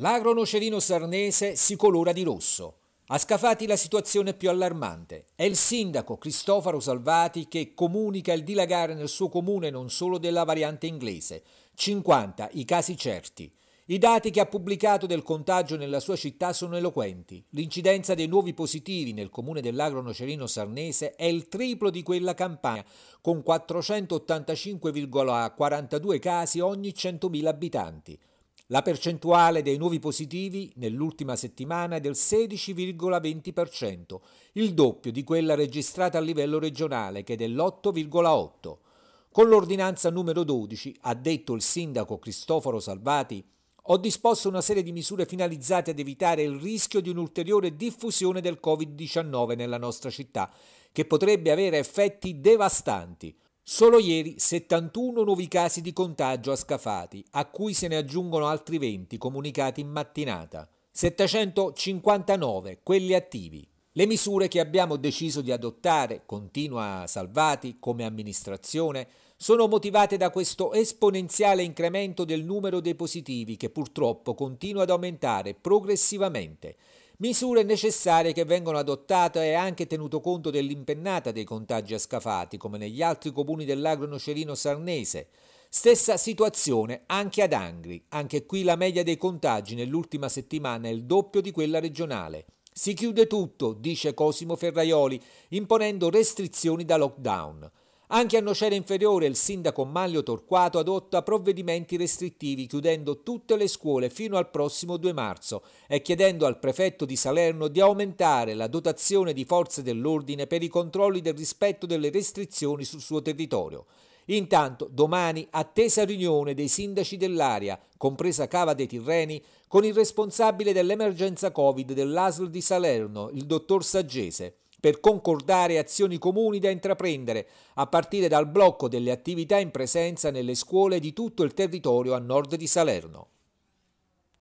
L'agronocerino sarnese si colora di rosso. A Scafati la situazione è più allarmante. È il sindaco Cristoforo Salvati che comunica il dilagare nel suo comune non solo della variante inglese. 50 i casi certi. I dati che ha pubblicato del contagio nella sua città sono eloquenti. L'incidenza dei nuovi positivi nel comune dell'Agronocerino Sarnese è il triplo di quella campagna, con 485,42 casi ogni 100.000 abitanti. La percentuale dei nuovi positivi nell'ultima settimana è del 16,20%, il doppio di quella registrata a livello regionale che è dell'8,8%. Con l'ordinanza numero 12, ha detto il sindaco Cristoforo Salvati, ho disposto una serie di misure finalizzate ad evitare il rischio di un'ulteriore diffusione del Covid-19 nella nostra città, che potrebbe avere effetti devastanti. Solo ieri 71 nuovi casi di contagio a Scafati, a cui se ne aggiungono altri 20 comunicati in mattinata, 759 quelli attivi. Le misure che abbiamo deciso di adottare, continua Salvati come amministrazione, sono motivate da questo esponenziale incremento del numero dei positivi che purtroppo continua ad aumentare progressivamente misure necessarie che vengono adottate e anche tenuto conto dell'impennata dei contagi a Scafati, come negli altri comuni dell'agro nocerino sarnese. Stessa situazione anche ad Angri, anche qui la media dei contagi nell'ultima settimana è il doppio di quella regionale. Si chiude tutto, dice Cosimo Ferraioli, imponendo restrizioni da lockdown. Anche a Nocera Inferiore il sindaco Maglio Torquato adotta provvedimenti restrittivi chiudendo tutte le scuole fino al prossimo 2 marzo e chiedendo al prefetto di Salerno di aumentare la dotazione di forze dell'ordine per i controlli del rispetto delle restrizioni sul suo territorio. Intanto, domani attesa riunione dei sindaci dell'area, compresa Cava dei Tirreni, con il responsabile dell'emergenza Covid dell'ASL di Salerno, il dottor Saggese per concordare azioni comuni da intraprendere, a partire dal blocco delle attività in presenza nelle scuole di tutto il territorio a nord di Salerno.